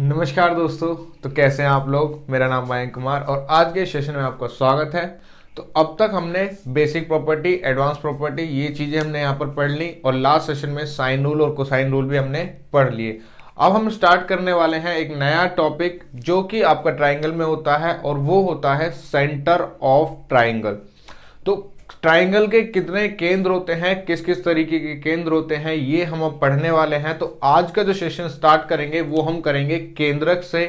नमस्कार दोस्तों तो कैसे हैं आप लोग मेरा नाम मयंक कुमार और आज के सेशन में आपका स्वागत है तो अब तक हमने बेसिक प्रॉपर्टी एडवांस प्रॉपर्टी ये चीज़ें हमने यहाँ पर पढ़ ली और लास्ट सेशन में साइन रूल और कोसाइन रूल भी हमने पढ़ लिए अब हम स्टार्ट करने वाले हैं एक नया टॉपिक जो कि आपका ट्राइंगल में होता है और वो होता है सेंटर ऑफ ट्राइंगल तो ट्राइंगल के कितने केंद्र होते हैं किस किस तरीके के केंद्र होते हैं ये हम अब पढ़ने वाले हैं तो आज का जो सेशन स्टार्ट करेंगे वो हम करेंगे केंद्रक से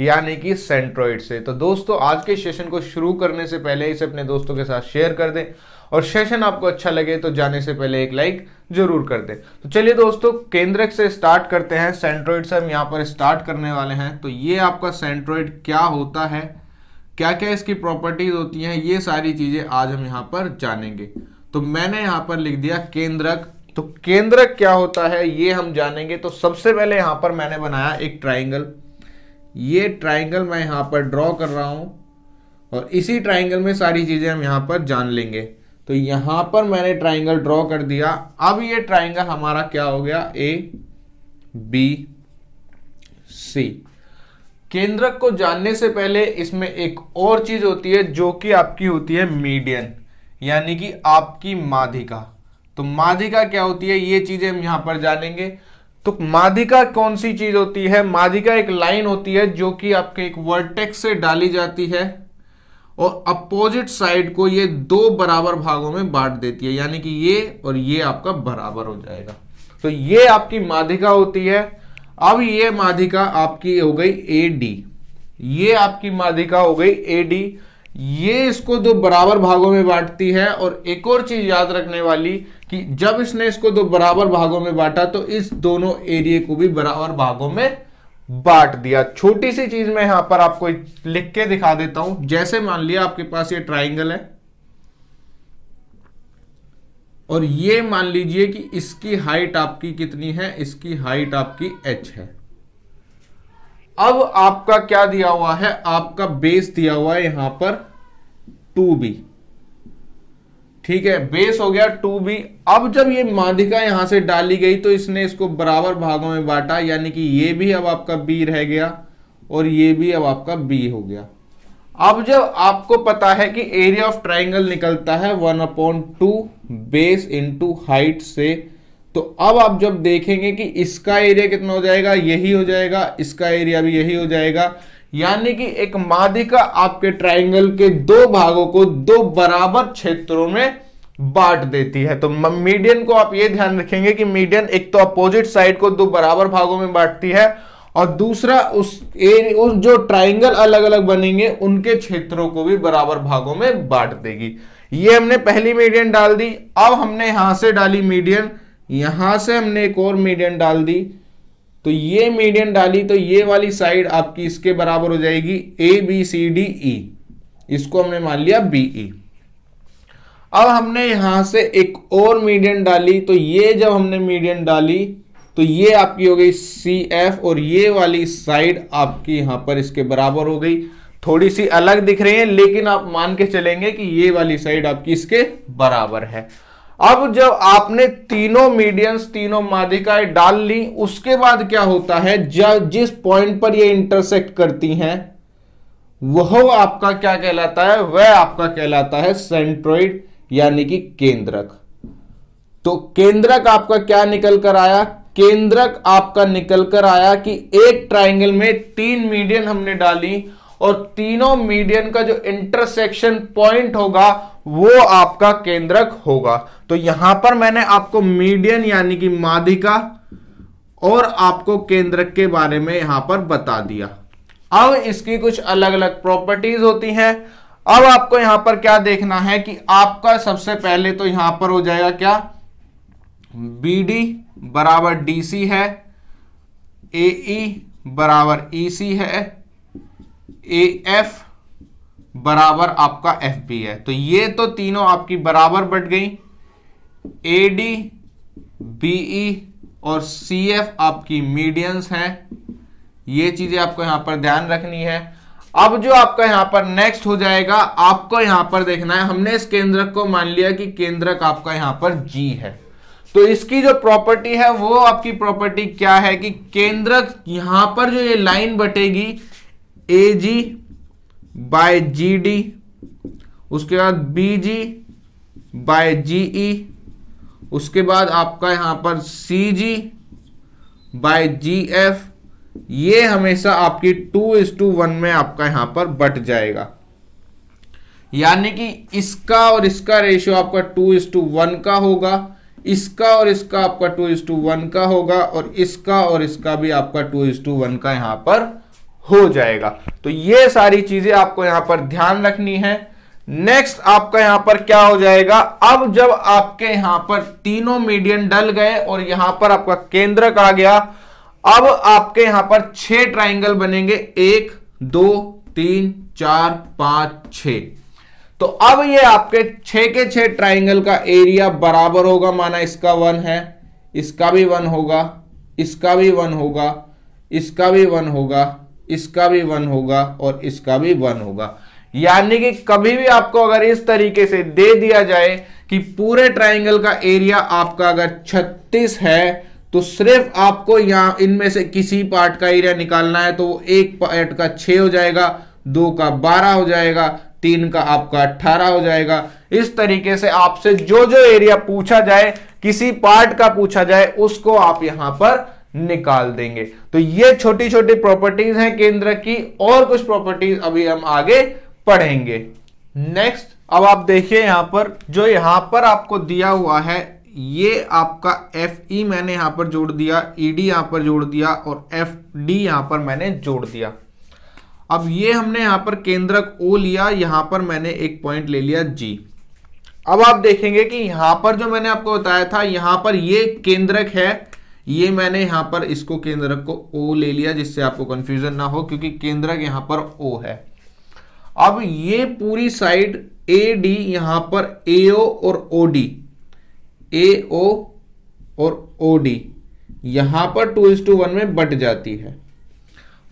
यानी कि सेंट्रोइड से तो दोस्तों आज के सेशन को शुरू करने से पहले इसे अपने दोस्तों के साथ शेयर कर दें और सेशन आपको अच्छा लगे तो जाने से पहले एक लाइक जरूर कर दें तो चलिए दोस्तों केंद्रक से स्टार्ट करते हैं सेंट्रोइड से हम यहाँ पर स्टार्ट करने वाले हैं तो ये आपका सेंट्रोइड क्या होता है क्या क्या इसकी प्रॉपर्टीज होती हैं ये सारी चीजें आज हम यहां पर जानेंगे तो मैंने यहां पर लिख दिया केंद्रक तो केंद्रक क्या होता है ये हम जानेंगे तो सबसे पहले यहां पर मैंने बनाया एक ट्राइंगल ये ट्राइंगल मैं यहां पर ड्रॉ कर रहा हूं और इसी ट्राइंगल में सारी चीज़ें हम यहां पर जान लेंगे तो यहां पर मैंने ट्राइंगल ड्रॉ कर दिया अब ये ट्राइंगल हमारा क्या हो गया ए बी सी केंद्रक को जानने से पहले इसमें एक और चीज होती है जो कि आपकी होती है मीडियन यानी कि आपकी माधिका तो माधिका क्या होती है ये चीजें हम यहां पर जानेंगे तो माधिका कौन सी चीज होती है माधिका एक लाइन होती है जो कि आपके एक वर्टेक्स से डाली जाती है और अपोजिट साइड को ये दो बराबर भागों में बांट देती है यानी कि ये और ये आपका बराबर हो जाएगा तो ये आपकी माधिका होती है अब ये माधिका आपकी हो गई ए डी ये आपकी माधिका हो गई ए डी ये इसको दो बराबर भागों में बांटती है और एक और चीज याद रखने वाली कि जब इसने इसको दो बराबर भागों में बांटा तो इस दोनों एरिए को भी बराबर भागों में बांट दिया छोटी सी चीज मैं यहां पर आपको लिख के दिखा देता हूं जैसे मान लिया आपके पास ये ट्राइंगल है और ये मान लीजिए कि इसकी हाइट आपकी कितनी है इसकी हाइट आपकी एच है अब आपका क्या दिया हुआ है आपका बेस दिया हुआ है यहां पर टू बी ठीक है बेस हो गया टू बी अब जब ये माधिका यहां से डाली गई तो इसने इसको बराबर भागों में बांटा यानी कि ये भी अब आपका बी रह गया और ये भी अब आपका बी हो गया अब जब आपको पता है कि एरिया ऑफ ट्राइंगल निकलता है one upon two base into height से तो अब आप जब देखेंगे कि इसका एरिया कितना हो जाएगा यही हो जाएगा इसका एरिया भी यही हो जाएगा यानी कि एक मादिका आपके ट्राइंगल के दो भागों को दो बराबर क्षेत्रों में बांट देती है तो मीडियन को आप ये ध्यान रखेंगे कि मीडियन एक तो अपोजिट साइड को दो बराबर भागों में बांटती है और दूसरा उस ए, उस जो ट्राइंगल अलग अलग बनेंगे उनके क्षेत्रों को भी बराबर भागों में बांट देगी ये हमने पहली मीडियन डाल दी अब हमने यहां से डाली मीडियन यहां से हमने एक और मीडियन डाल दी तो ये मीडियन डाली तो ये वाली साइड आपकी इसके बराबर हो जाएगी ए बी सी डी ई इसको हमने मान लिया बी ई e। अब हमने यहां से एक और मीडियन डाली तो ये जब हमने मीडियन डाली तो ये आपकी हो गई सी एफ और ये वाली साइड आपकी यहां पर इसके बराबर हो गई थोड़ी सी अलग दिख रही है लेकिन आप मान के चलेंगे कि ये वाली साइड आपकी इसके बराबर है अब जब आपने तीनों मीडियंस तीनों माधिकाएं डाल ली उसके बाद क्या होता है जब जिस पॉइंट पर ये इंटरसेक्ट करती हैं वह आपका क्या कहलाता है वह आपका कहलाता है सेंट्रोइड यानी कि केंद्रक तो केंद्रक आपका क्या निकल कर आया केंद्रक आपका निकल कर आया कि एक ट्राइंगल में तीन मीडियन हमने डाली और तीनों मीडियन का जो इंटरसेक्शन पॉइंट होगा वो आपका केंद्रक होगा तो यहां पर मैंने आपको मीडियन यानी कि माधिका और आपको केंद्रक के बारे में यहां पर बता दिया अब इसकी कुछ अलग अलग प्रॉपर्टीज होती हैं अब आपको यहां पर क्या देखना है कि आपका सबसे पहले तो यहां पर हो जाएगा क्या बी डी बराबर डी सी है ए ई e बराबर ई e सी है ए एफ बराबर आपका एफ बी है तो ये तो तीनों आपकी बराबर बढ़ गई ए डी बी ई और सी एफ आपकी मीडियंस हैं ये चीजें आपको यहां पर ध्यान रखनी है अब जो आपका यहां पर नेक्स्ट हो जाएगा आपको यहां पर देखना है हमने इस केंद्रक को मान लिया कि केंद्रक आपका यहां पर जी है तो इसकी जो प्रॉपर्टी है वो आपकी प्रॉपर्टी क्या है कि केंद्रक यहां पर जो ये लाइन बटेगी A G by G D उसके बाद बी जी बाय जी ई उसके बाद आपका यहां पर सी जी बाय जी एफ ये हमेशा आपकी टू इज टू वन में आपका यहां पर बट जाएगा यानी कि इसका और इसका रेशियो आपका टू इज टू वन का होगा इसका और इसका आपका टू इज टू वन का होगा और इसका और इसका भी आपका टू इज टू वन का यहां पर हो जाएगा तो ये सारी चीजें आपको यहां पर ध्यान रखनी है नेक्स्ट आपका यहां पर क्या हो जाएगा अब जब आपके यहां पर तीनों मीडियन डल गए और यहां पर आपका केंद्रक आ गया अब आपके यहां पर छह ट्राइंगल बनेंगे एक दो तीन चार पांच छ तो अब ये आपके छ के छह ट्राइंगल का एरिया बराबर होगा माना इसका वन है इसका भी वन होगा इसका भी वन होगा इसका भी वन होगा इसका भी वन होगा और इसका भी वन होगा यानी कि कभी भी आपको अगर इस तरीके से दे दिया जाए कि पूरे ट्राइंगल का एरिया आपका अगर 36 है तो सिर्फ आपको यहां इनमें से किसी पार्ट का एरिया निकालना है तो एक पार्ट का छः हो जाएगा दो का बारह हो जाएगा तीन का आपका अट्ठारह हो जाएगा इस तरीके से आपसे जो जो एरिया पूछा जाए किसी पार्ट का पूछा जाए उसको आप यहां पर निकाल देंगे तो ये छोटी छोटी प्रॉपर्टीज हैं केंद्र की और कुछ प्रॉपर्टीज अभी हम आगे पढ़ेंगे नेक्स्ट अब आप देखिए यहां पर जो यहां पर आपको दिया हुआ है ये आपका एफ ई e मैंने यहां पर जोड़ दिया ईडी e यहां पर जोड़ दिया और एफ डी यहां पर मैंने जोड़ दिया अब ये हमने यहां पर केंद्रक ओ लिया यहां पर मैंने एक पॉइंट ले लिया जी अब आप देखेंगे कि यहां पर जो मैंने आपको बताया था यहां पर ये केंद्रक है ये मैंने यहां पर इसको केंद्रक को ओ ले लिया जिससे आपको कंफ्यूजन ना हो क्योंकि केंद्रक यहां पर ओ है अब ये पूरी साइड ए डी यहां पर ए ओ और ओ डी ए ओ और ओ डी यहां पर टू इज टू वन में बट जाती है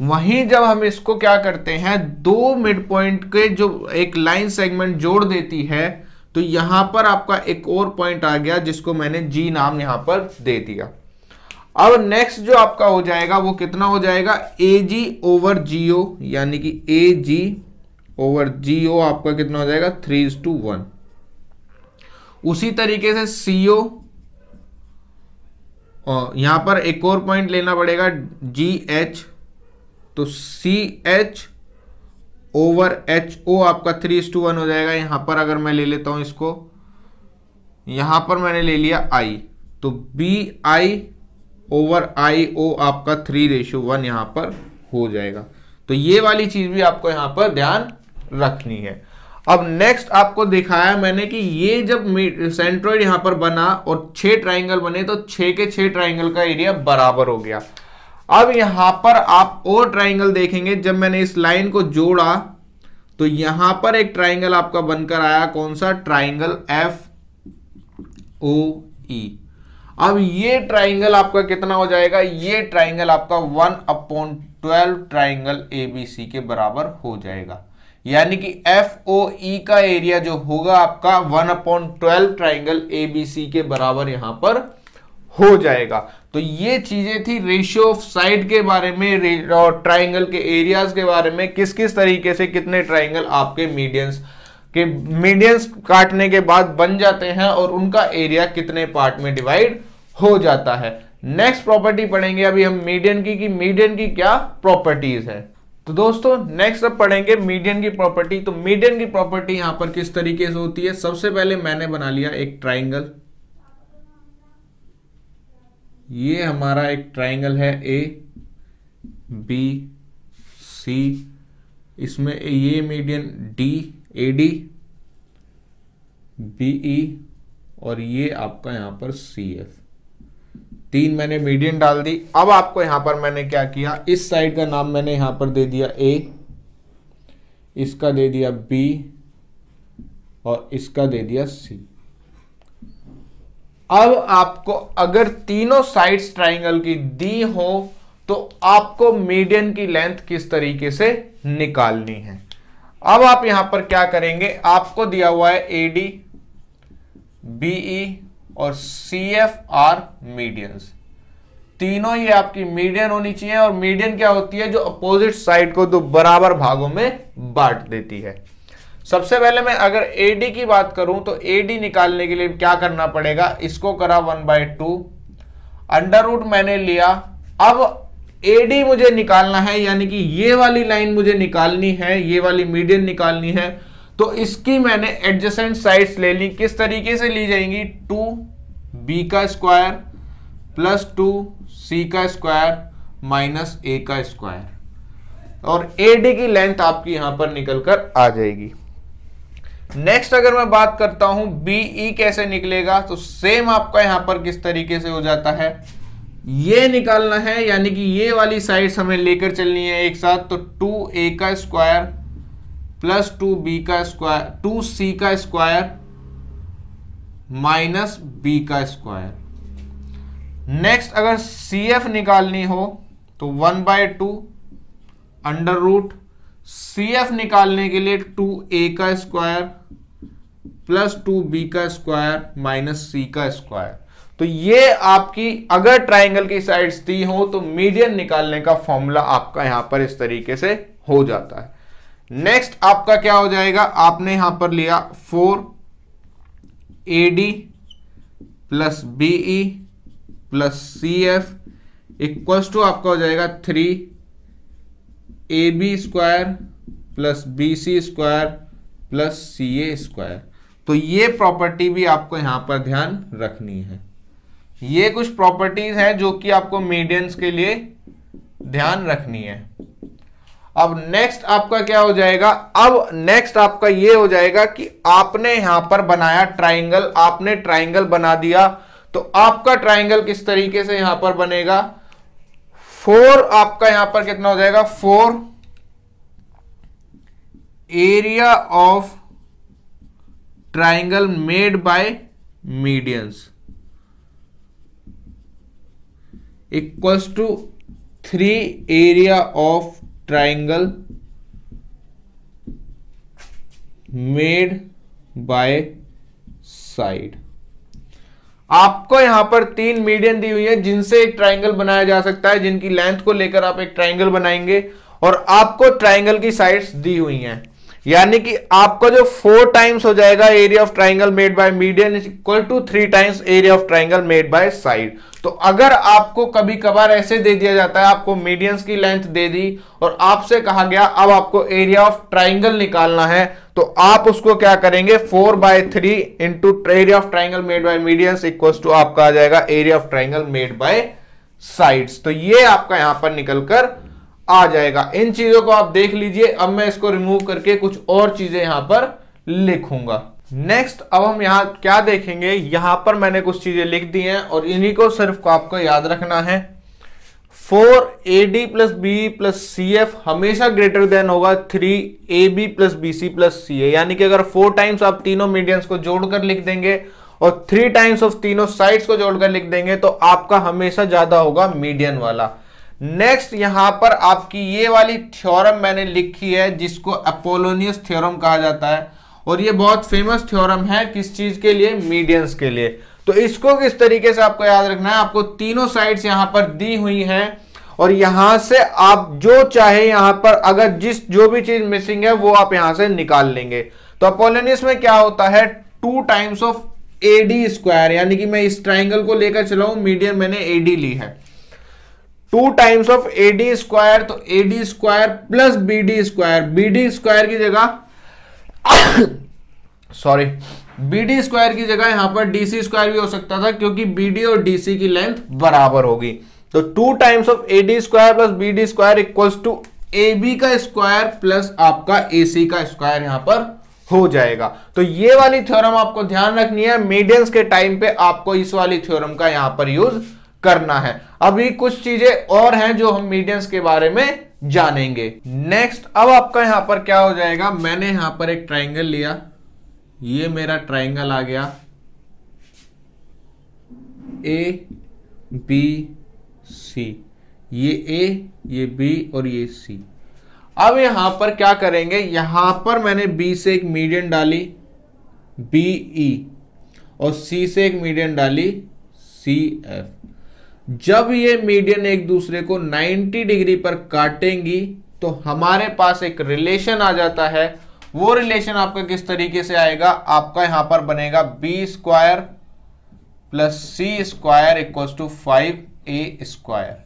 वहीं जब हम इसको क्या करते हैं दो मिड पॉइंट के जो एक लाइन सेगमेंट जोड़ देती है तो यहां पर आपका एक और पॉइंट आ गया जिसको मैंने जी नाम यहां पर दे दिया अब नेक्स्ट जो आपका हो जाएगा वो कितना हो जाएगा ए जी ओवर जी ओ यानी कि ए जी ओवर जी ओ आपका कितना हो जाएगा थ्री टू वन उसी तरीके से सीओ यहां पर एक और पॉइंट लेना पड़ेगा जी एच तो C H over H O आपका थ्री इस टू वन हो जाएगा यहां पर अगर मैं ले लेता हूं इसको यहां पर मैंने ले लिया आई तो बी आई ओवर आई ओ आपका थ्री रेशो वन यहां पर हो जाएगा तो ये वाली चीज़ भी आपको यहां पर ध्यान रखनी है अब नेक्स्ट आपको दिखाया मैंने कि ये जब सेंट्रोइड यहां पर बना और छह ट्राइंगल बने तो छे के छह ट्राइंगल का एरिया बराबर हो गया अब यहां पर आप और ट्राइंगल देखेंगे जब मैंने इस लाइन को जोड़ा तो यहां पर एक ट्राइंगल आपका बनकर आया कौन सा ट्राइंगल एफ ओ ई अब ये ट्राइंगल आपका कितना हो जाएगा ये ट्राइंगल आपका one upon twelve triangle C के बराबर हो जाएगा यानी कि एफ ओ ई का एरिया जो होगा आपका one upon twelve triangle C के बराबर यहां पर हो जाएगा तो ये चीजें थी रेशियो ऑफ साइड के बारे में और ट्राइंगल के एरियाज के बारे में किस किस तरीके से कितने ट्राइंगल आपके मीडियंस के मीडियंस काटने के बाद बन जाते हैं और उनका एरिया कितने पार्ट में डिवाइड हो जाता है नेक्स्ट प्रॉपर्टी पढ़ेंगे अभी हम मीडियन की कि मीडियन की क्या प्रॉपर्टीज है तो दोस्तों नेक्स्ट अब पढ़ेंगे मीडियन की प्रॉपर्टी तो मीडियन की प्रॉपर्टी यहां पर किस तरीके से होती है सबसे पहले मैंने बना लिया एक ट्राइंगल ये हमारा एक ट्राइंगल है ए बी सी इसमें ये median D A D B E और ये आपका यहां पर सी एफ तीन मैंने मीडियन डाल दी अब आपको यहां पर मैंने क्या किया इस साइड का नाम मैंने यहां पर दे दिया ए इसका दे दिया बी और इसका दे दिया सी अब आपको अगर तीनों साइड्स ट्राइंगल की दी हो तो आपको मीडियन की लेंथ किस तरीके से निकालनी है अब आप यहां पर क्या करेंगे आपको दिया हुआ है एडी बीई e और सी एफ आर मीडियंस तीनों ही आपकी मीडियन होनी चाहिए और मीडियन क्या होती है जो अपोजिट साइड को दो बराबर भागों में बांट देती है सबसे पहले मैं अगर ए की बात करूं तो ए निकालने के लिए क्या करना पड़ेगा इसको करा one by two under root मैंने लिया अब डी मुझे निकालना है यानी कि ये वाली लाइन मुझे निकालनी है ये वाली मीडियन निकालनी है तो इसकी मैंने एडजस्टेंट साइड्स ले ली किस तरीके से ली जाएंगी टू बी का स्क्वायर प्लस टू सी का स्क्वायर माइनस ए का स्क्वायर और ए डी की लेंथ आपकी यहां पर निकलकर आ जाएगी नेक्स्ट अगर मैं बात करता हूं बीई e कैसे निकलेगा तो सेम आपका यहां पर किस तरीके से हो जाता है ये निकालना है यानी कि ये वाली साइड हमें लेकर चलनी है एक साथ तो टू ए का स्क्वायर प्लस टू बी का स्क्वायर टू सी का स्क्वायर माइनस बी का स्क्वायर नेक्स्ट अगर सी एफ निकालनी हो तो one by two under root C F निकालने के लिए टू ए का स्क्वायर प्लस टू बी का स्क्वायर माइनस सी का स्क्वायर तो ये आपकी अगर ट्राइंगल की साइड्स दी हो तो मीडियन निकालने का फॉर्मूला आपका यहां पर इस तरीके से हो जाता है नेक्स्ट आपका क्या हो जाएगा आपने यहां पर लिया four A D plus BE plus C F equals to आपका हो जाएगा three A B square plus B C square plus C A square तो ये प्रॉपर्टी भी आपको यहां पर ध्यान रखनी है ये कुछ प्रॉपर्टीज है जो कि आपको मीडियंस के लिए ध्यान रखनी है अब नेक्स्ट आपका क्या हो जाएगा अब नेक्स्ट आपका ये हो जाएगा कि आपने यहां पर बनाया ट्राइंगल आपने ट्राइंगल बना दिया तो आपका ट्राइंगल किस तरीके से यहां पर बनेगा फोर आपका यहां पर कितना हो जाएगा four area of triangle made by medians equals to three area of triangle made by side आपको यहां पर तीन मीडियन दी हुई है जिनसे एक ट्राइंगल बनाया जा सकता है जिनकी लेंथ को लेकर आप एक ट्राइंगल बनाएंगे और आपको ट्राइंगल की साइड्स दी हुई हैं यानी कि आपका जो फोर टाइम्स हो जाएगा area of triangle made by median is equal to three times area of triangle made by side तो अगर आपको कभी कभार ऐसे दे दिया जाता है आपको मीडियंस की लेंथ दे दी और आपसे कहा गया अब आपको एरिया ऑफ ट्राइंगल निकालना है तो आप उसको क्या करेंगे four by three into area of triangle made by medians equal to आपका आ जाएगा area of triangle made by sides तो ये आपका यहां पर निकलकर आ जाएगा इन चीजों को आप देख लीजिए अब मैं इसको रिमूव करके कुछ और चीजें यहां पर लिखूंगा नेक्स्ट अब हम यहां क्या देखेंगे यहां पर मैंने कुछ चीजें लिख दी हैं और इन्हीं को सिर्फ को आपको याद रखना है four A D plus B plus C F हमेशा ग्रेटर देन होगा three A B plus B C plus C A यानी कि अगर फोर टाइम्स आप तीनों मीडियंस को जोड़कर लिख देंगे और थ्री टाइम्स ऑफ तीनों साइड्स को जोड़कर लिख देंगे तो आपका हमेशा ज्यादा होगा मीडियन वाला नेक्स्ट यहां पर आपकी ये वाली थ्योरम मैंने लिखी है जिसको अपोलोनियस थ्योरम कहा जाता है और ये बहुत फेमस थ्योरम है किस चीज के लिए मीडियंस के लिए तो इसको किस तरीके से आपको याद रखना है आपको तीनों साइड्स यहां पर दी हुई हैं और यहां से आप जो चाहे यहां पर अगर जिस जो भी चीज मिसिंग है वो आप यहां से निकाल लेंगे तो अपोलोनियस में क्या होता है two times of AD square यानी कि मैं इस ट्राइंगल को लेकर चलाऊ मीडियम मैंने एडी ली है two times of A D square तो A D square plus B D square B D square की जगह सॉरी बी डी स्क्वायर की जगह यहां पर डी सी स्क्वायर भी हो सकता था क्योंकि बी डी और डी सी की लेंथ बराबर होगी तो two times of A D square plus B D square equals to A B का स्क्वायर प्लस आपका ए सी का स्क्वायर यहां पर हो जाएगा तो ये वाली थ्योरम आपको ध्यान रखनी है मीडियंस के टाइम पे आपको इस वाली थ्योरम का यहां पर यूज करना है अभी कुछ चीजें और हैं जो हम मीडियंस के बारे में जानेंगे नेक्स्ट अब आपका यहां पर क्या हो जाएगा मैंने यहां पर एक ट्राइंगल लिया ये मेरा ट्राइंगल आ गया ए बी सी ये ए ये बी और ये सी अब यहां पर क्या करेंगे यहां पर मैंने बी से एक मीडियन डाली बी ई e, और सी से एक मीडियन डाली सी एफ जब ये मीडियन एक दूसरे को 90 डिग्री पर काटेंगी तो हमारे पास एक रिलेशन आ जाता है वो रिलेशन आपका किस तरीके से आएगा आपका यहां पर बनेगा B square plus C square equal to five A square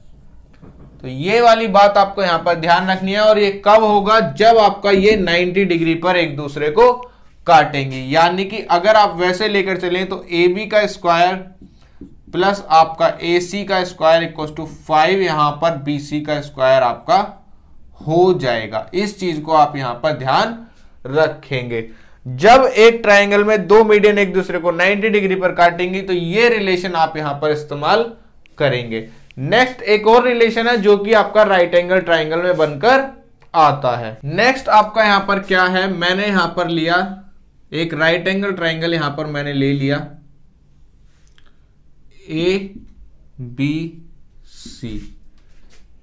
तो ये वाली बात आपको यहां पर ध्यान रखनी है और ये कब होगा जब आपका ये 90 डिग्री पर एक दूसरे को काटेंगे यानी कि अगर आप वैसे लेकर चलें तो ए बी का स्क्वायर प्लस आपका ए सी का स्क्वायर इक्व टू फाइव यहां पर बी सी का स्क्वायर आपका हो जाएगा इस चीज को आप यहां पर ध्यान रखेंगे जब एक ट्रायंगल में दो मीडियन एक दूसरे को 90 डिग्री पर काटेंगी तो ये रिलेशन आप यहां पर इस्तेमाल करेंगे नेक्स्ट एक और रिलेशन है जो कि आपका राइट एंगल ट्राइंगल में बनकर आता है नेक्स्ट आपका यहां पर क्या है मैंने यहां पर लिया एक राइट एंगल ट्राइंगल यहां पर मैंने ले लिया ए बी सी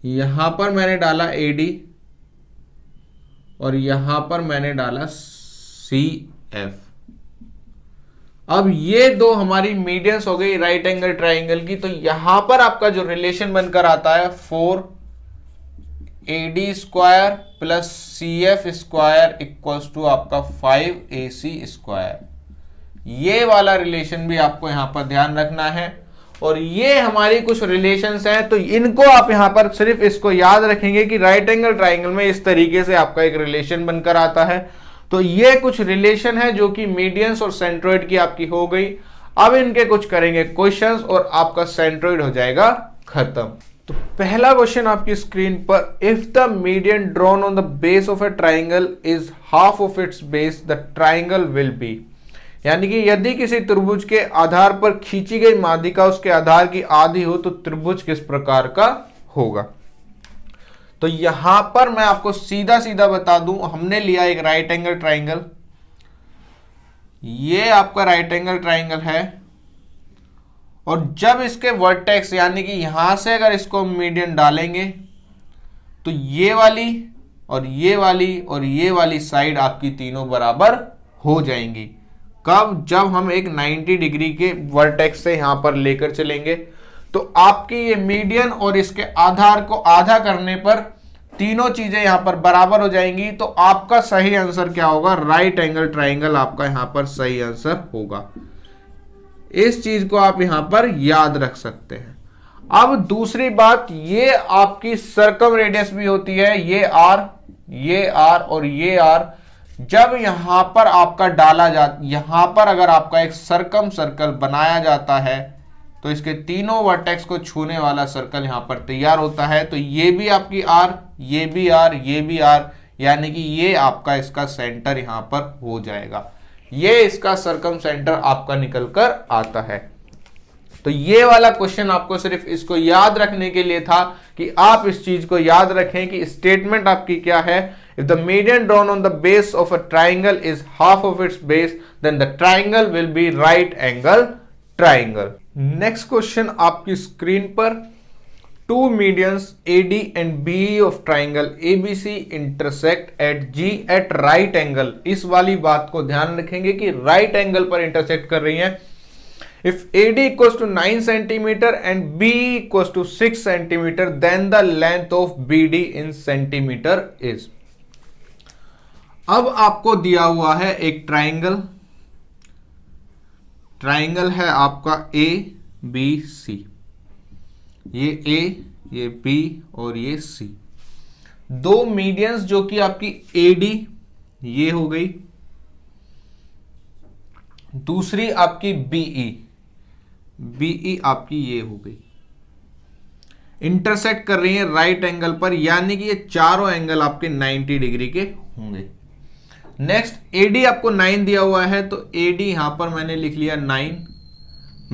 यहां पर मैंने डाला ए डी और यहां पर मैंने डाला सी एफ अब ये दो हमारी मीडियंस हो गई राइट एंगल ट्राइंगल की तो यहां पर आपका जो रिलेशन बनकर आता है four A D square plus C F square equals to आपका फाइव ए सी स्क्वायर ये वाला रिलेशन भी आपको यहां पर ध्यान रखना है और ये हमारी कुछ रिलेशन हैं तो इनको आप यहां पर सिर्फ इसको याद रखेंगे कि राइट एंगल ट्राइंगल में इस तरीके से आपका एक रिलेशन बनकर आता है तो ये कुछ रिलेशन है जो कि मीडियंस और सेंट्रोइड की आपकी हो गई अब इनके कुछ करेंगे क्वेश्चंस और आपका सेंट्रोइड हो जाएगा खत्म तो पहला क्वेश्चन आपकी स्क्रीन पर if the median drawn on the base of a triangle is half of its base the triangle will be यानी कि यदि किसी त्रिभुज के आधार पर खींची गई माध्यिका उसके आधार की आधी हो तो त्रिभुज किस प्रकार का होगा तो यहां पर मैं आपको सीधा सीधा बता दूं हमने लिया एक राइट एंगल ट्राइंगल ये आपका राइट एंगल ट्राइंगल है और जब इसके वर्टेक्स यानी कि यहां से अगर इसको मीडियन डालेंगे तो ये वाली और ये वाली और ये वाली साइड आपकी तीनों बराबर हो जाएंगी कब जब हम एक 90 डिग्री के वर्टेक्स से यहां पर लेकर चलेंगे तो आपकी ये मीडियन और इसके आधार को आधा करने पर तीनों चीजें यहां पर बराबर हो जाएंगी तो आपका सही आंसर क्या होगा राइट एंगल ट्राइंगल आपका यहां पर सही आंसर होगा इस चीज को आप यहां पर याद रख सकते हैं अब दूसरी बात ये आपकी सर्कम रेडियस भी होती है ये आर ये आर और ये आर जब यहां पर आपका डाला जा यहां पर अगर आपका एक सर्कम सर्कल बनाया जाता है तो इसके तीनों वर्टेक्स को छूने वाला सर्कल यहां पर तैयार होता है तो ये भी आपकी आर ये भी आर ये भी आर यानी कि ये आपका इसका सेंटर यहां पर हो जाएगा ये इसका सर्कम सेंटर आपका निकल कर आता है तो ये वाला क्वेश्चन आपको सिर्फ इसको याद रखने के लिए था कि आप इस चीज को याद रखें कि स्टेटमेंट आपकी क्या है If the median drawn on the base of a triangle is half of its base, then the triangle will be right angle triangle. Next question आपकी screen पर two medians AD and BE of triangle ABC intersect at G at right angle. is wali baat ko dhyan rakhenge ki right angle par intersect kar rahi हैं. If AD equals to 9 cm and b equals to 6 cm then the length of BD in cm is अब आपको दिया हुआ है एक triangle triangle है आपका ए B सी ये ए ये बी और ये सी दो मीडियंस जो कि आपकी ए डी ये हो गई दूसरी आपकी बीई बीई e. e आपकी ये हो गई इंटरसेक्ट कर रही है राइट एंगल पर यानी कि ये चारों एंगल आपके 90 डिग्री के होंगे नेक्स्ट एडी आपको नाइन दिया हुआ है तो एडी यहां पर मैंने लिख लिया नाइन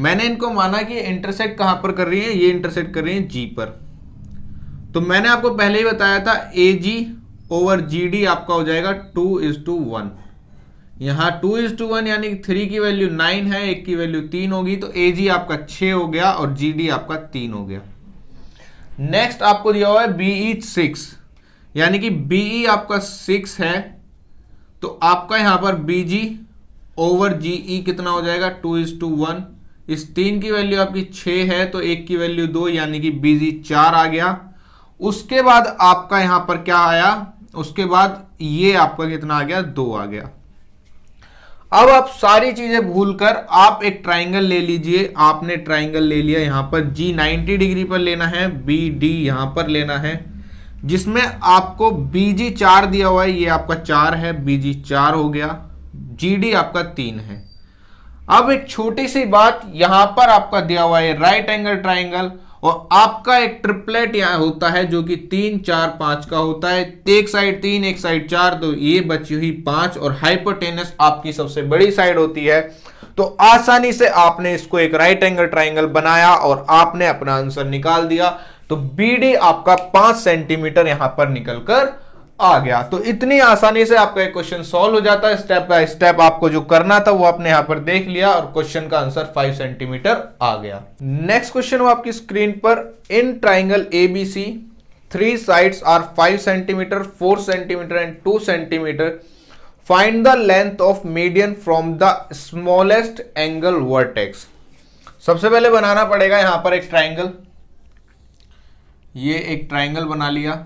मैंने इनको माना कि इंटरसेक्ट कहां पर कर रही है ये इंटरसेक्ट कर रही है जी पर तो मैंने आपको पहले ही बताया था ए जी ओवर जी डी आपका हो जाएगा टू इज टू वन यहां टू इज टू वन यानी थ्री की वैल्यू नाइन है एक की वैल्यू तीन होगी तो ए जी आपका छ हो गया और जी डी आपका तीन हो गया नेक्स्ट आपको दिया हुआ है बीई सिक्स e यानी कि बीई e आपका सिक्स है तो आपका यहां पर बी जी ओवर जी ई कितना हो जाएगा टू इज टू वन इस तीन की वैल्यू आपकी छः है तो एक की वैल्यू दो यानी कि बी जी चार आ गया उसके बाद आपका यहां पर क्या आया उसके बाद ये आपका कितना आ गया दो आ गया अब आप सारी चीजें भूलकर आप एक ट्राइंगल ले लीजिए आपने ट्राइंगल ले लिया यहां पर जी 90 डिग्री पर लेना है बी डी यहां पर लेना है जिसमें आपको बीजी चार दिया हुआ है ये आपका चार है बीजी चार हो गया जीडी आपका तीन है अब एक छोटी सी बात यहां पर आपका दिया हुआ है राइट एंगल ट्राइंगल और आपका एक ट्रिपलेट यहां होता है जो कि तीन चार पांच का होता है एक साइड तीन एक साइड चार तो ये बची हुई पांच और हाइपोटेनस आपकी सबसे बड़ी साइड होती है तो आसानी से आपने इसको एक राइट एंगल ट्राइंगल बनाया और आपने अपना आंसर निकाल दिया तो बीडी आपका पांच सेंटीमीटर यहां पर निकलकर आ गया तो इतनी आसानी से आपका एक क्वेश्चन सॉल्व हो जाता है स्टेप बाय स्टेप आपको जो करना था वो आपने यहां पर देख लिया और क्वेश्चन का आंसर फाइव सेंटीमीटर आ गया नेक्स्ट क्वेश्चन आपकी स्क्रीन पर in triangle ABC three sides are five centimetre four centimetre and two centimetre find the length of median from the smallest angle vertex सबसे पहले बनाना पड़ेगा यहां पर एक ट्राइंगल ये एक ट्राइंगल बना लिया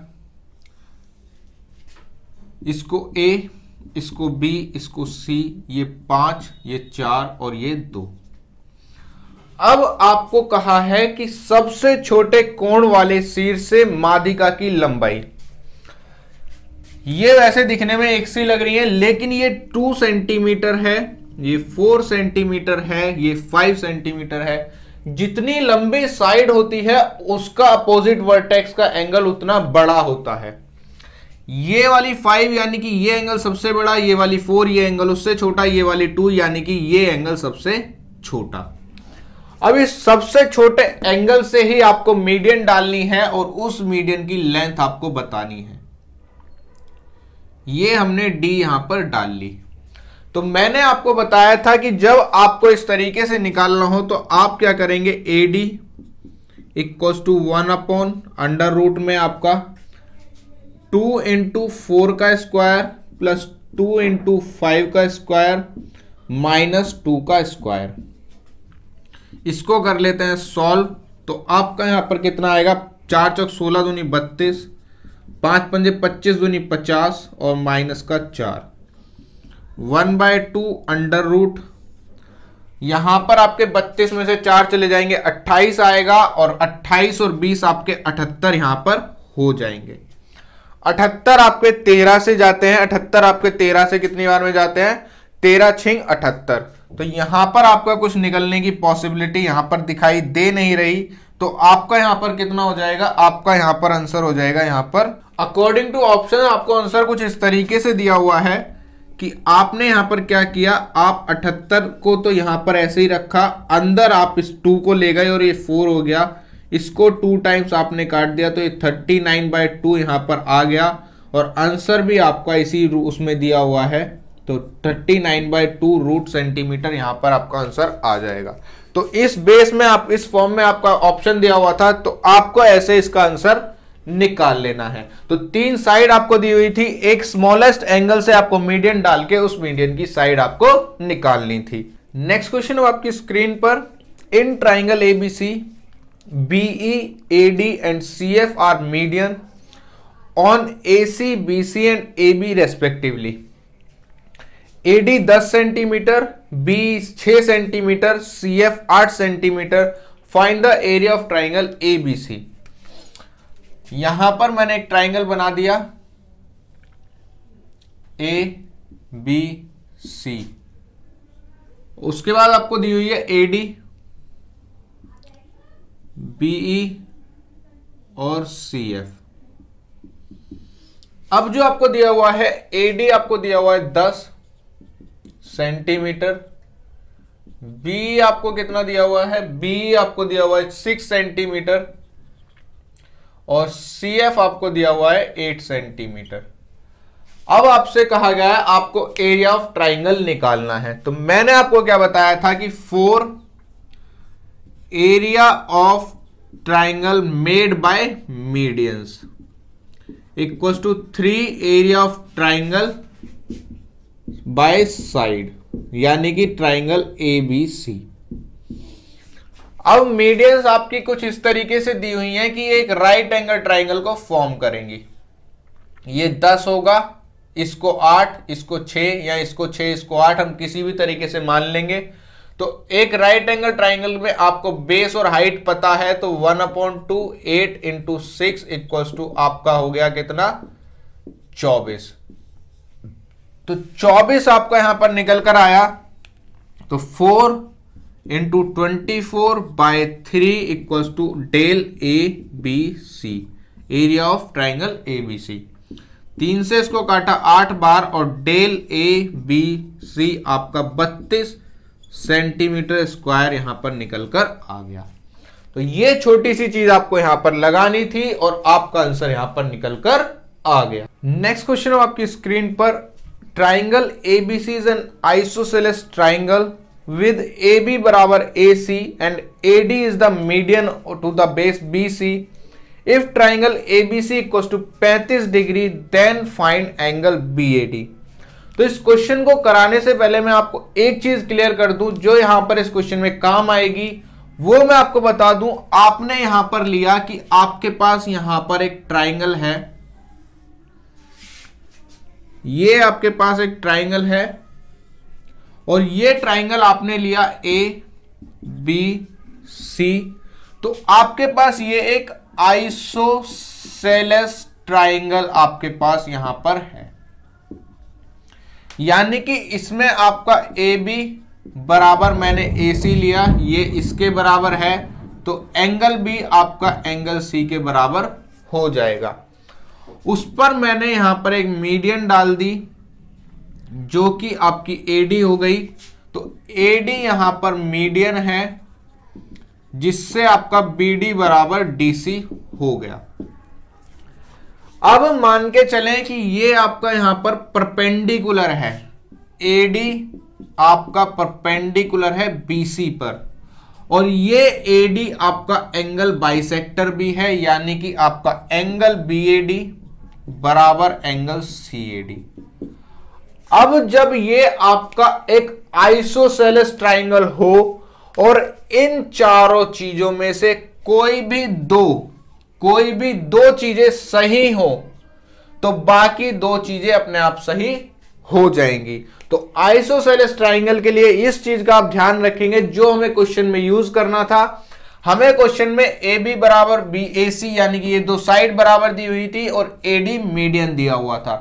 इसको ए इसको बी इसको सी ये पांच ये चार और ये दो अब आपको कहा है कि सबसे छोटे कोण वाले सिर से मादिका की लंबाई ये वैसे दिखने में एक सी लग रही है लेकिन ये टू सेंटीमीटर है ये फोर सेंटीमीटर है ये फाइव सेंटीमीटर है जितनी लंबी साइड होती है उसका अपोजिट वर्टेक्स का एंगल उतना बड़ा होता है ये वाली फाइव यानी कि ये एंगल सबसे बड़ा ये वाली फोर ये एंगल उससे छोटा ये वाली टू यानी कि ये एंगल सबसे छोटा अब इस सबसे छोटे एंगल से ही आपको मीडियन डालनी है और उस मीडियन की लेंथ आपको बतानी है ये हमने डी यहां पर डाल ली तो मैंने आपको बताया था कि जब आपको इस तरीके से निकालना हो तो आप क्या करेंगे A D equals to one upon under root में आपका टू इंटू फोर का square plus two into five का स्क्वायर माइनस टू का स्क्वायर इसको कर लेते हैं सॉल्व तो आपका यहाँ पर कितना आएगा चार चौक सोलह दूनी बत्तीस पांच पंजे पच्चीस दूनी पचास और माइनस का चार one by two under root यहां पर आपके 32 में से चार चले जाएंगे 28 आएगा और 28 और 20 आपके 78 यहां पर हो जाएंगे 78 आपके 13 से जाते हैं 78 आपके 13 से कितनी बार में जाते हैं 13 छिंग 78 तो यहां पर आपका कुछ निकलने की पॉसिबिलिटी यहां पर दिखाई दे नहीं रही तो आपका यहां पर कितना हो जाएगा आपका यहां पर आंसर हो जाएगा यहां पर अकॉर्डिंग टू ऑप्शन आपको आंसर कुछ इस तरीके से दिया हुआ है कि आपने यहां पर क्या किया आप 78 को तो यहां पर ऐसे ही रखा अंदर आप इस टू को ले गए और ये फोर हो गया इसको टू टाइम्स आपने काट दिया तो ये थर्टी नाइन बाई टू यहां पर आ गया और आंसर भी आपका इसी उसमें दिया हुआ है तो thirty nine by two root centimetre यहां पर आपका आंसर आ जाएगा तो इस बेस में आप इस फॉर्म में आपका ऑप्शन दिया हुआ था तो आपको ऐसे इसका आंसर निकाल लेना है तो तीन साइड आपको दी हुई थी एक स्मॉलेस्ट एंगल से आपको मीडियन डाल के उस मीडियन की साइड आपको निकालनी थी नेक्स्ट क्वेश्चन आपकी स्क्रीन पर in triangle ABC BE A D and C F are median on A C B C and A B respectively A D दस सेंटीमीटर बी छह सेंटीमीटर सी एफ आठ centimetre find the area of triangle A B C यहां पर मैंने एक triangle बना दिया ए बी सी उसके बाद आपको दी हुई है ए डी बीई और सी एफ अब जो आपको दिया हुआ है एडी आपको दिया हुआ है दस सेंटीमीटर बी आपको कितना दिया हुआ है बी आपको दिया हुआ है सिक्स सेंटीमीटर और सी एफ आपको दिया हुआ है एट सेंटीमीटर अब आपसे कहा गया है आपको एरिया ऑफ ट्राइंगल निकालना है तो मैंने आपको क्या बताया था कि four area of triangle made by medians equals to three area of triangle by side यानी कि ट्राइंगल ए बी सी अब मीडियंस आपकी कुछ इस तरीके से दी हुई है कि एक राइट एंगल ट्राइंगल को फॉर्म करेंगी ये दस होगा इसको आठ इसको छ या इसको छ इसको आठ हम किसी भी तरीके से मान लेंगे तो एक राइट एंगल ट्राइंगल में आपको बेस और हाइट पता है तो one upon two eight into six equal to आपका हो गया कितना चौबीस तो चौबीस आपका यहां पर निकल कर आया तो four into twenty four by three equals two del A B C area of triangle A B C तीन से इसको काटा आठ बार और डेल ए बी सी आपका बत्तीस सेंटीमीटर स्क्वायर यहां पर निकल कर आ गया तो ये छोटी सी चीज आपको यहां पर लगानी थी और आपका आंसर यहां पर निकल कर आ गया नेक्स्ट क्वेश्चन आपकी स्क्रीन पर triangle ABC is an isosceles triangle with A B बराबर A A C and D median to the base B C if triangle A B C equal to पैंतीस degree then find angle B A D तो इस question को कराने से पहले मैं आपको एक चीज क्लियर कर दूं जो यहां पर इस क्वेश्चन में काम आएगी वो मैं आपको बता दूं आपने यहां पर लिया कि आपके पास यहां पर एक ट्राइंगल है ये आपके पास एक ट्राइंगल है और ये ट्राइंगल आपने लिया ए बी सी तो आपके पास ये एक आइसोसेलस ट्राइंगल आपके पास यहां पर है यानी कि इसमें आपका ए बी बराबर मैंने ए सी लिया ये इसके बराबर है तो एंगल भी आपका एंगल सी के बराबर हो जाएगा उस पर मैंने यहां पर एक मीडियन डाल दी जो कि आपकी एडी हो गई तो एडी यहां पर मीडियन है जिससे आपका बीडी बराबर डीसी हो गया अब मान के चले कि ये आपका यहां पर परपेंडिकुलर है एडी आपका परपेंडिकुलर है बीसी पर और ये एडी आपका एंगल बाइसेक्टर भी है यानी कि आपका एंगल बीएडी बराबर एंगल सीएडी अब जब ये आपका एक आइसोसेलेस ट्राइंगल हो और इन चारों चीजों में से कोई भी दो कोई भी दो चीजें सही हो तो बाकी दो चीजें अपने आप सही हो जाएंगी तो आइसोसेलेस ट्राइंगल के लिए इस चीज का आप ध्यान रखेंगे जो हमें क्वेश्चन में यूज करना था हमें क्वेश्चन में ए बी बराबर बी ए सी यानी कि ये दो साइड बराबर दी हुई थी और ए डी मीडियम दिया हुआ था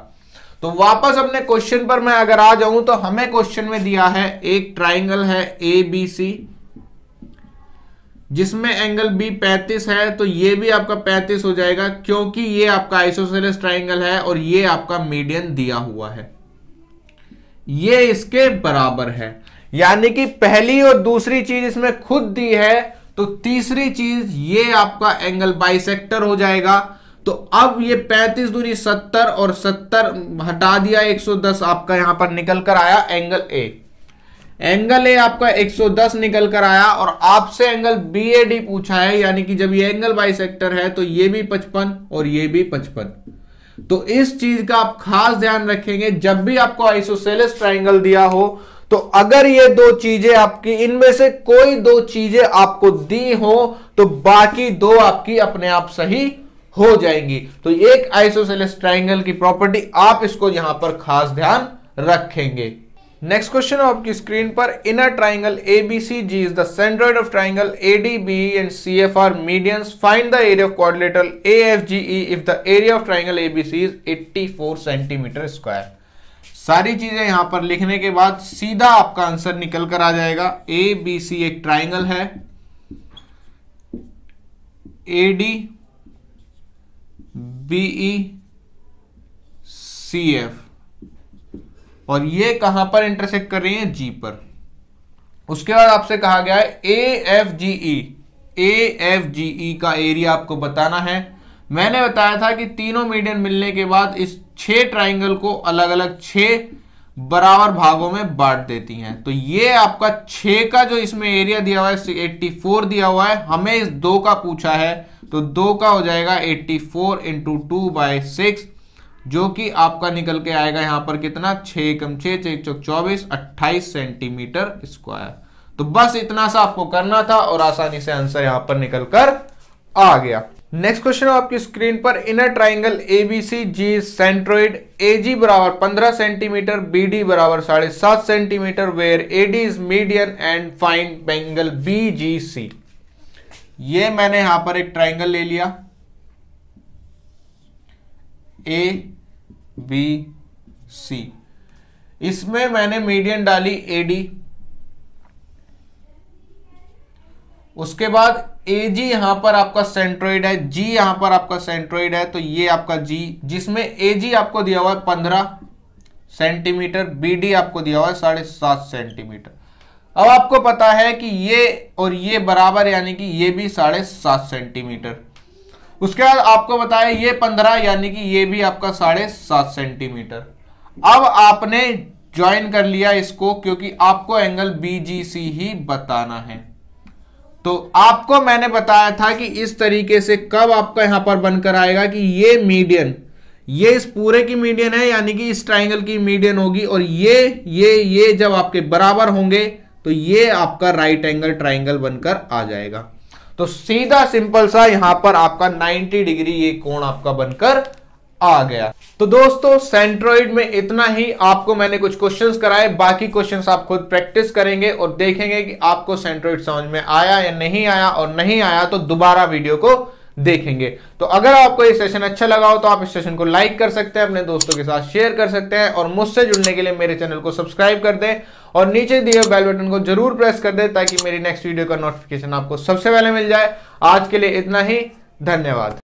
तो वापस अपने क्वेश्चन पर मैं अगर आ जाऊं तो हमें क्वेश्चन में दिया है एक ट्राइंगल है ए बी सी जिसमें एंगल बी 35 है तो ये भी आपका 35 हो जाएगा क्योंकि ये आपका आइसोसेलेस ट्राइंगल है और ये आपका मीडियन दिया हुआ है ये इसके बराबर है यानी कि पहली और दूसरी चीज इसमें खुद दी है तो तीसरी चीज ये आपका एंगल बाइसेक्टर हो जाएगा तो अब ये 35 दूरी 70 और 70 हटा दिया 110 आपका यहां पर निकल कर आया एंगल ए एंगल ए आपका 110 निकल कर आया और आपसे एंगल बी ए डी पूछा है यानी कि जब ये एंगल बाई है तो ये भी 55 और ये भी 55 तो इस चीज का आप खास ध्यान रखेंगे जब भी आपको आइसोसेलेस ट्राइंगल दिया हो तो अगर ये दो चीजें आपकी इनमें से कोई दो चीजें आपको दी हो तो बाकी दो आपकी अपने आप सही हो जाएंगी तो एक आइसोसेलेस ट्राइंगल की प्रॉपर्टी आप इसको यहां पर खास ध्यान रखेंगे नेक्स्ट क्वेश्चन आपकी स्क्रीन पर in a triangle A B C G is the centroid of triangle A D B and C F are medians find the area of quadrilateral A F G E if the area of triangle A B C is 84 centimetre square सारी चीजें यहां पर लिखने के बाद सीधा आपका answer निकल कर आ जाएगा ए बी सी एक ट्राइंगल है A D BE C F और ये कहां पर इंटरसेक्ट कर रही है जी पर उसके बाद आपसे कहा गया है ए एफ जी ई ए एफ जी ई का एरिया आपको बताना है मैंने बताया था कि तीनों मीडियन मिलने के बाद इस छह ट्राइंगल को अलग अलग छह बराबर भागों में बांट देती हैं तो ये आपका छ का जो इसमें एरिया दिया हुआ है 84 दिया हुआ है हमें इस दो का पूछा है तो दो का हो जाएगा eighty four into two by six जो कि आपका निकल के आएगा यहां पर कितना छ कम छ चौबीस अट्ठाईस सेंटीमीटर स्क्वायर तो बस इतना सा आपको करना था और आसानी से आंसर यहां पर निकल कर आ गया नेक्स्ट क्वेश्चन आपकी स्क्रीन पर in a triangle A B C G centroid A G बराबर पंद्रह सेंटीमीटर बी डी बराबर साढ़े सात centimetre where A D is median and find angle B G C ये मैंने यहां पर एक ट्राइंगल ले लिया ए बी सी इसमें मैंने मीडियन डाली ए डी उसके बाद ए जी यहां पर आपका सेंट्रोइड है जी यहां पर आपका सेंट्रोइड है तो ये आपका जी जिसमें ए जी आपको दिया हुआ है पंद्रह सेंटीमीटर बी डी आपको दिया हुआ है साढ़े सात सेंटीमीटर अब आपको पता है कि ये और ये बराबर यानी कि ये भी साढ़े सात सेंटीमीटर उसके बाद आपको बताया ये पंद्रह यानी कि ये भी आपका साढ़े सात सेंटीमीटर अब आपने ज्वाइन कर लिया इसको क्योंकि आपको एंगल बीजीसी ही बताना है तो आपको मैंने बताया था कि इस तरीके से कब आपका यहां पर बनकर आएगा कि ये मीडियन ये इस पूरे की मीडियन है यानी कि इस ट्राइंगल की मीडियन होगी और ये ये ये जब आपके बराबर होंगे तो ये आपका राइट एंगल ट्राइंगल बनकर आ जाएगा तो सीधा सिंपल सा यहां पर आपका 90 डिग्री ये कोण आपका बनकर आ गया तो दोस्तों सेंट्रोइड में इतना ही आपको मैंने कुछ क्वेश्चंस कराए बाकी क्वेश्चंस आप खुद प्रैक्टिस करेंगे और देखेंगे कि आपको सेंट्रोइड समझ में आया या नहीं आया और नहीं आया तो दोबारा वीडियो को देखेंगे तो अगर आपको ये सेशन अच्छा लगा हो तो आप इस सेशन को लाइक कर सकते हैं अपने दोस्तों के साथ शेयर कर सकते हैं और मुझसे जुड़ने के लिए मेरे चैनल को सब्सक्राइब कर दें और नीचे दिए हुए बेल बटन को जरूर प्रेस कर दें ताकि मेरी नेक्स्ट वीडियो का नोटिफिकेशन आपको सबसे पहले मिल जाए आज के लिए इतना ही धन्यवाद